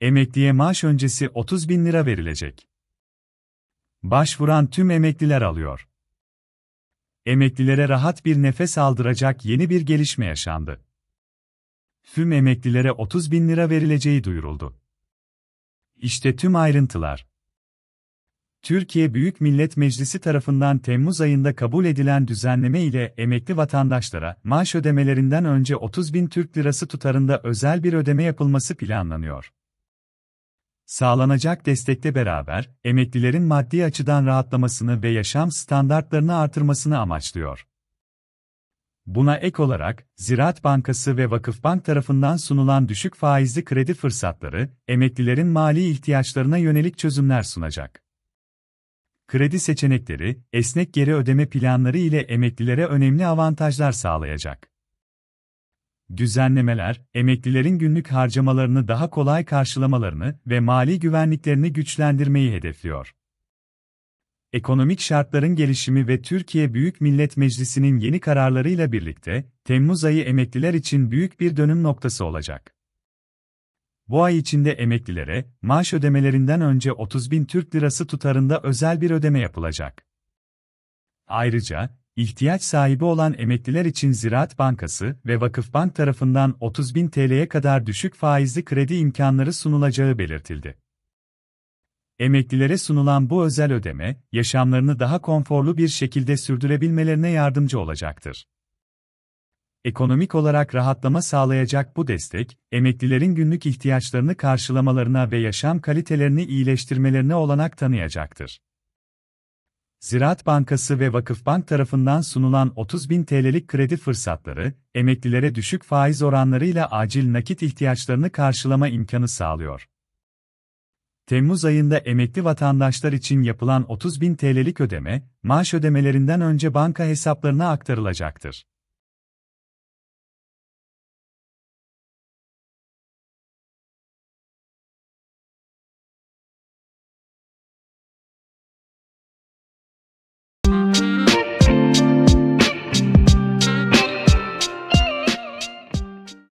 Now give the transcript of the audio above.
Emekliye maaş öncesi 30 bin lira verilecek. Başvuran tüm emekliler alıyor. Emeklilere rahat bir nefes aldıracak yeni bir gelişme yaşandı. Tüm emeklilere 30 bin lira verileceği duyuruldu. İşte tüm ayrıntılar. Türkiye Büyük Millet Meclisi tarafından Temmuz ayında kabul edilen düzenleme ile emekli vatandaşlara maaş ödemelerinden önce 30 bin Türk lirası tutarında özel bir ödeme yapılması planlanıyor sağlanacak destekle beraber emeklilerin maddi açıdan rahatlamasını ve yaşam standartlarını artırmasını amaçlıyor. Buna ek olarak, Ziraat Bankası ve Vakıfbank tarafından sunulan düşük faizli kredi fırsatları, emeklilerin mali ihtiyaçlarına yönelik çözümler sunacak. Kredi seçenekleri, esnek geri ödeme planları ile emeklilere önemli avantajlar sağlayacak. Düzenlemeler, emeklilerin günlük harcamalarını daha kolay karşılamalarını ve mali güvenliklerini güçlendirmeyi hedefliyor. Ekonomik şartların gelişimi ve Türkiye Büyük Millet Meclisi'nin yeni kararlarıyla birlikte, Temmuz ayı emekliler için büyük bir dönüm noktası olacak. Bu ay içinde emeklilere, maaş ödemelerinden önce 30 bin Türk lirası tutarında özel bir ödeme yapılacak. Ayrıca, ihtiyaç sahibi olan emekliler için Ziraat Bankası ve Vakıfbank tarafından 30 bin TL'ye kadar düşük faizli kredi imkanları sunulacağı belirtildi. Emeklilere sunulan bu özel ödeme, yaşamlarını daha konforlu bir şekilde sürdürebilmelerine yardımcı olacaktır. Ekonomik olarak rahatlama sağlayacak bu destek, emeklilerin günlük ihtiyaçlarını karşılamalarına ve yaşam kalitelerini iyileştirmelerine olanak tanıyacaktır. Ziraat Bankası ve Vakıfbank tarafından sunulan 30 bin TL'lik kredi fırsatları, emeklilere düşük faiz oranlarıyla acil nakit ihtiyaçlarını karşılama imkanı sağlıyor. Temmuz ayında emekli vatandaşlar için yapılan 30 bin TL'lik ödeme, maaş ödemelerinden önce banka hesaplarına aktarılacaktır.